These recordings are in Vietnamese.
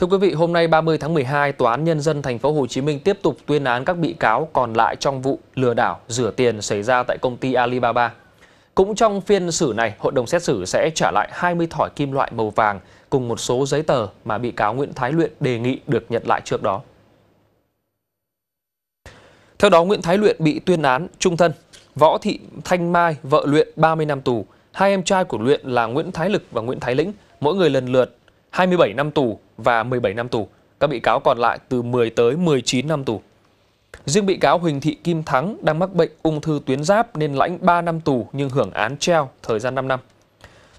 Thưa quý vị, hôm nay 30 tháng 12, Tòa án Nhân dân thành phố Hồ Chí Minh tiếp tục tuyên án các bị cáo còn lại trong vụ lừa đảo rửa tiền xảy ra tại công ty Alibaba. Cũng trong phiên xử này, hội đồng xét xử sẽ trả lại 20 thỏi kim loại màu vàng cùng một số giấy tờ mà bị cáo Nguyễn Thái Luyện đề nghị được nhận lại trước đó. Theo đó, Nguyễn Thái Luyện bị tuyên án trung thân, Võ Thị Thanh Mai, vợ Luyện 30 năm tù, hai em trai của Luyện là Nguyễn Thái Lực và Nguyễn Thái Lĩnh, mỗi người lần lượt 27 năm tù và 17 năm tù. Các bị cáo còn lại từ 10 tới 19 năm tù. Riêng bị cáo Huỳnh Thị Kim Thắng đang mắc bệnh ung thư tuyến giáp nên lãnh 3 năm tù nhưng hưởng án treo thời gian 5 năm.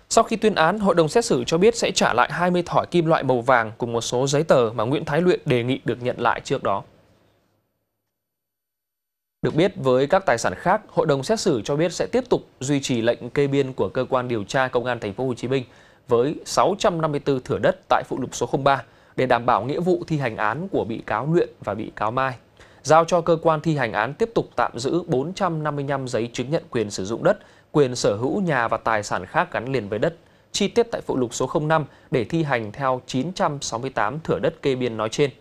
Sau khi tuyên án, hội đồng xét xử cho biết sẽ trả lại 20 thỏi kim loại màu vàng cùng một số giấy tờ mà Nguyễn Thái Luyện đề nghị được nhận lại trước đó. Được biết, với các tài sản khác, hội đồng xét xử cho biết sẽ tiếp tục duy trì lệnh kê biên của cơ quan điều tra Công an thành phố Hồ Chí Minh với 654 thửa đất tại phụ lục số 03 để đảm bảo nghĩa vụ thi hành án của bị cáo Luyện và bị cáo Mai. Giao cho cơ quan thi hành án tiếp tục tạm giữ 455 giấy chứng nhận quyền sử dụng đất, quyền sở hữu nhà và tài sản khác gắn liền với đất, chi tiết tại phụ lục số 05 để thi hành theo 968 thửa đất kê biên nói trên.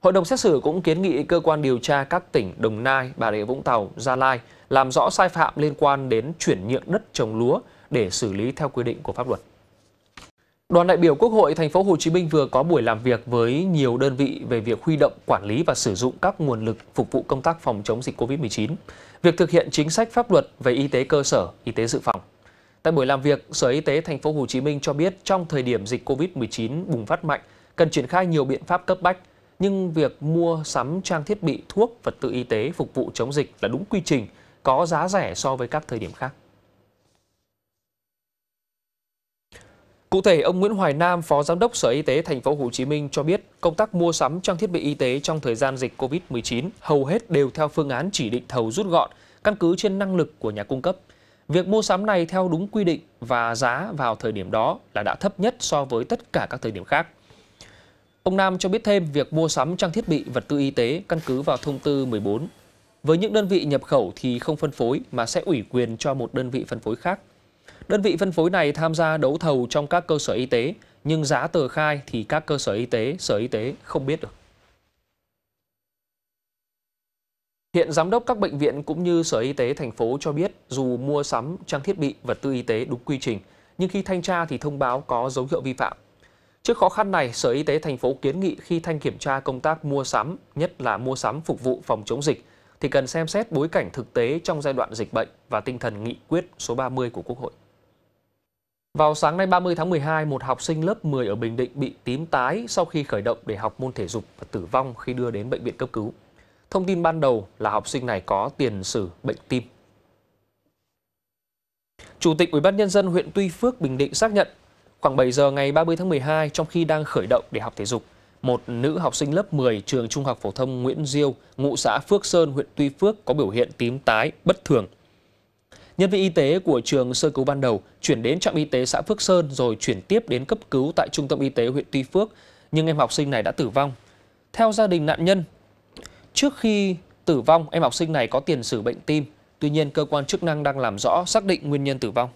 Hội đồng xét xử cũng kiến nghị cơ quan điều tra các tỉnh Đồng Nai, Bà Rịa Vũng Tàu, Gia Lai làm rõ sai phạm liên quan đến chuyển nhượng đất trồng lúa để xử lý theo quy định của pháp luật. Đoàn đại biểu Quốc hội thành phố Hồ Chí Minh vừa có buổi làm việc với nhiều đơn vị về việc huy động, quản lý và sử dụng các nguồn lực phục vụ công tác phòng chống dịch COVID-19, việc thực hiện chính sách pháp luật về y tế cơ sở, y tế dự phòng. Tại buổi làm việc, Sở Y tế thành phố Hồ Chí Minh cho biết trong thời điểm dịch COVID-19 bùng phát mạnh, cần triển khai nhiều biện pháp cấp bách, nhưng việc mua sắm trang thiết bị, thuốc, vật tư y tế phục vụ chống dịch là đúng quy trình, có giá rẻ so với các thời điểm khác. Cụ thể, ông Nguyễn Hoài Nam, Phó Giám đốc Sở Y tế Thành phố Hồ Chí Minh cho biết, công tác mua sắm trang thiết bị y tế trong thời gian dịch COVID-19 hầu hết đều theo phương án chỉ định thầu rút gọn, căn cứ trên năng lực của nhà cung cấp. Việc mua sắm này theo đúng quy định và giá vào thời điểm đó là đã thấp nhất so với tất cả các thời điểm khác. Ông Nam cho biết thêm việc mua sắm trang thiết bị vật tư y tế căn cứ vào thông tư 14. Với những đơn vị nhập khẩu thì không phân phối mà sẽ ủy quyền cho một đơn vị phân phối khác Đơn vị phân phối này tham gia đấu thầu trong các cơ sở y tế, nhưng giá tờ khai thì các cơ sở y tế, sở y tế không biết được. Hiện giám đốc các bệnh viện cũng như Sở Y tế thành phố cho biết dù mua sắm trang thiết bị vật tư y tế đúng quy trình, nhưng khi thanh tra thì thông báo có dấu hiệu vi phạm. Trước khó khăn này, Sở Y tế thành phố kiến nghị khi thanh kiểm tra công tác mua sắm, nhất là mua sắm phục vụ phòng chống dịch, thì cần xem xét bối cảnh thực tế trong giai đoạn dịch bệnh và tinh thần nghị quyết số 30 của Quốc hội. Vào sáng nay 30 tháng 12, một học sinh lớp 10 ở Bình Định bị tím tái sau khi khởi động để học môn thể dục và tử vong khi đưa đến bệnh viện cấp cứu. Thông tin ban đầu là học sinh này có tiền sử bệnh tim. Chủ tịch Ủy ban Nhân dân huyện Tuy Phước Bình Định xác nhận khoảng 7 giờ ngày 30 tháng 12 trong khi đang khởi động để học thể dục, một nữ học sinh lớp 10 trường Trung học phổ thông Nguyễn Diêu, ngụ xã Phước Sơn, huyện Tuy Phước có biểu hiện tím tái bất thường. Nhân viên y tế của trường sơ cứu ban đầu chuyển đến trạm y tế xã Phước Sơn rồi chuyển tiếp đến cấp cứu tại trung tâm y tế huyện Tuy Phước, nhưng em học sinh này đã tử vong. Theo gia đình nạn nhân, trước khi tử vong, em học sinh này có tiền sử bệnh tim. Tuy nhiên, cơ quan chức năng đang làm rõ xác định nguyên nhân tử vong.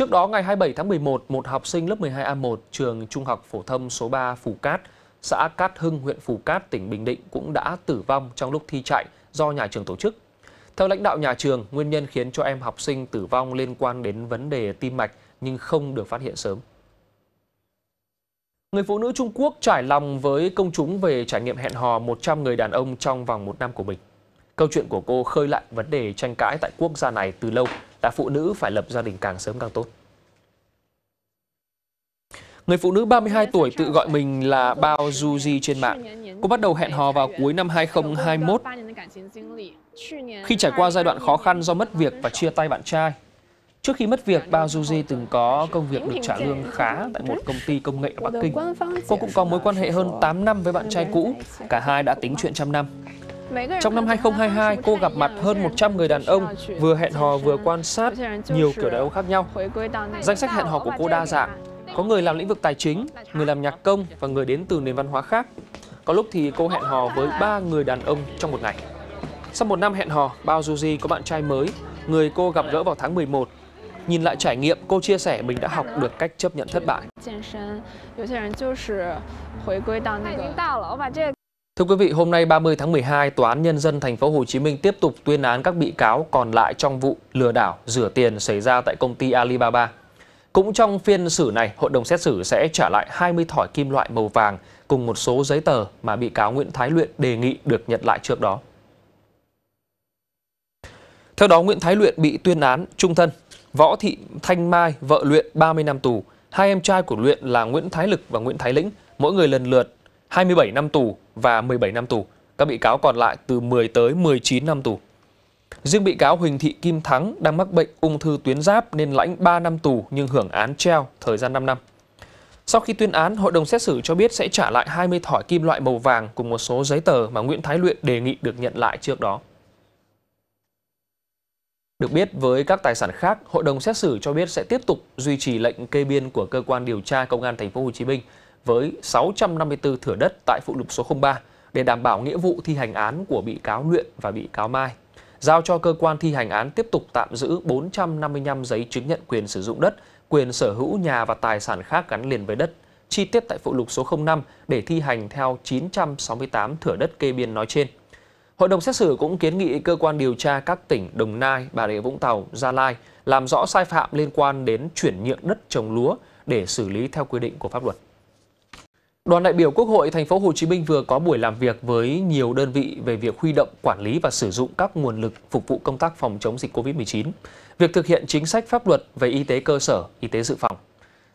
Trước đó, ngày 27 tháng 11, một học sinh lớp 12A1 trường Trung học Phổ thông số 3 Phù Cát, xã Cát Hưng, huyện Phù Cát, tỉnh Bình Định cũng đã tử vong trong lúc thi chạy do nhà trường tổ chức. Theo lãnh đạo nhà trường, nguyên nhân khiến cho em học sinh tử vong liên quan đến vấn đề tim mạch nhưng không được phát hiện sớm. Người phụ nữ Trung Quốc trải lòng với công chúng về trải nghiệm hẹn hò 100 người đàn ông trong vòng một năm của mình. Câu chuyện của cô khơi lại vấn đề tranh cãi tại quốc gia này từ lâu là phụ nữ phải lập gia đình càng sớm càng tốt. Người phụ nữ 32 tuổi tự gọi mình là Bao Juji trên mạng. Cô bắt đầu hẹn hò vào cuối năm 2021. Khi trải qua giai đoạn khó khăn do mất việc và chia tay bạn trai, Trước khi mất việc, Bao Juji từng có công việc được trả lương khá tại một công ty công nghệ ở Bắc Kinh. Cô cũng có mối quan hệ hơn 8 năm với bạn trai cũ, cả hai đã tính chuyện trăm năm. Trong năm 2022, cô gặp mặt hơn 100 người đàn ông, vừa hẹn hò vừa quan sát nhiều kiểu đàn ông khác nhau. Danh sách hẹn hò của cô đa dạng, có người làm lĩnh vực tài chính, người làm nhạc công và người đến từ nền văn hóa khác. Có lúc thì cô hẹn hò với 3 người đàn ông trong một ngày. Sau một năm hẹn hò, Bao Juji có bạn trai mới, người cô gặp gỡ vào tháng 11. Nhìn lại trải nghiệm, cô chia sẻ mình đã học được cách chấp nhận thất bại. Thưa quý vị, hôm nay 30 tháng 12, Tòa án Nhân dân thành phố Hồ Chí Minh tiếp tục tuyên án các bị cáo còn lại trong vụ lừa đảo rửa tiền xảy ra tại công ty Alibaba. Cũng trong phiên xử này, hội đồng xét xử sẽ trả lại 20 thỏi kim loại màu vàng cùng một số giấy tờ mà bị cáo Nguyễn Thái Luyện đề nghị được nhận lại trước đó. Theo đó, Nguyễn Thái Luyện bị tuyên án trung thân, Võ Thị Thanh Mai, vợ Luyện 30 năm tù, hai em trai của Luyện là Nguyễn Thái Lực và Nguyễn Thái Lĩnh, mỗi người lần lượt 27 năm tù và 17 năm tù. Các bị cáo còn lại từ 10 tới 19 năm tù. Riêng bị cáo Huỳnh Thị Kim Thắng đang mắc bệnh ung thư tuyến giáp nên lãnh 3 năm tù nhưng hưởng án treo thời gian 5 năm. Sau khi tuyên án, hội đồng xét xử cho biết sẽ trả lại 20 thỏi kim loại màu vàng cùng một số giấy tờ mà Nguyễn Thái Luyện đề nghị được nhận lại trước đó. Được biết, với các tài sản khác, hội đồng xét xử cho biết sẽ tiếp tục duy trì lệnh kê biên của cơ quan điều tra Công an thành phố Hồ Chí Minh với 654 thửa đất tại phụ lục số 03 để đảm bảo nghĩa vụ thi hành án của bị cáo Luyện và bị cáo Mai. Giao cho cơ quan thi hành án tiếp tục tạm giữ 455 giấy chứng nhận quyền sử dụng đất, quyền sở hữu nhà và tài sản khác gắn liền với đất, chi tiết tại phụ lục số 05 để thi hành theo 968 thửa đất kê biên nói trên. Hội đồng xét xử cũng kiến nghị cơ quan điều tra các tỉnh Đồng Nai, Bà Rịa Vũng Tàu, Gia Lai làm rõ sai phạm liên quan đến chuyển nhượng đất trồng lúa để xử lý theo quy định của pháp luật. Đoàn đại biểu Quốc hội thành phố Hồ Chí Minh vừa có buổi làm việc với nhiều đơn vị về việc huy động, quản lý và sử dụng các nguồn lực phục vụ công tác phòng chống dịch COVID-19, việc thực hiện chính sách pháp luật về y tế cơ sở, y tế dự phòng.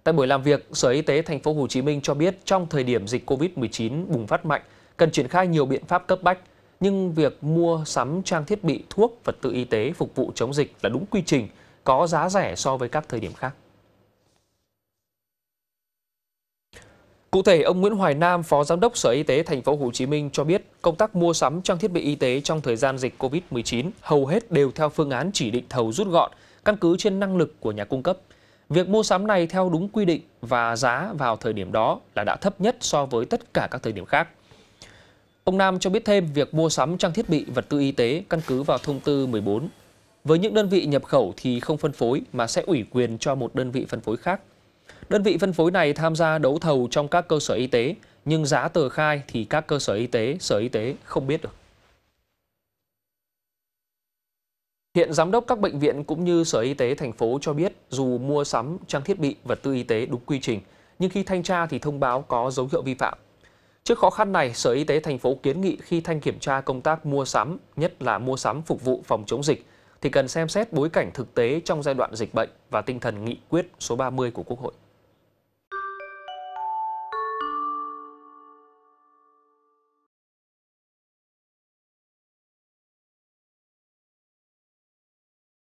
Tại buổi làm việc, Sở Y tế thành phố Hồ Chí Minh cho biết trong thời điểm dịch COVID-19 bùng phát mạnh, cần triển khai nhiều biện pháp cấp bách, nhưng việc mua sắm trang thiết bị, thuốc, vật tư y tế phục vụ chống dịch là đúng quy trình, có giá rẻ so với các thời điểm khác. Cụ thể, ông Nguyễn Hoài Nam, Phó Giám đốc Sở Y tế Thành phố Hồ Chí Minh cho biết, công tác mua sắm trang thiết bị y tế trong thời gian dịch COVID-19 hầu hết đều theo phương án chỉ định thầu rút gọn, căn cứ trên năng lực của nhà cung cấp. Việc mua sắm này theo đúng quy định và giá vào thời điểm đó là đã thấp nhất so với tất cả các thời điểm khác. Ông Nam cho biết thêm việc mua sắm trang thiết bị vật tư y tế căn cứ vào thông tư 14. Với những đơn vị nhập khẩu thì không phân phối mà sẽ ủy quyền cho một đơn vị phân phối khác Đơn vị phân phối này tham gia đấu thầu trong các cơ sở y tế, nhưng giá tờ khai thì các cơ sở y tế, sở y tế không biết được. Hiện giám đốc các bệnh viện cũng như Sở Y tế thành phố cho biết dù mua sắm trang thiết bị vật tư y tế đúng quy trình, nhưng khi thanh tra thì thông báo có dấu hiệu vi phạm. Trước khó khăn này, Sở Y tế thành phố kiến nghị khi thanh kiểm tra công tác mua sắm, nhất là mua sắm phục vụ phòng chống dịch, thì cần xem xét bối cảnh thực tế trong giai đoạn dịch bệnh và tinh thần nghị quyết số 30 của Quốc hội.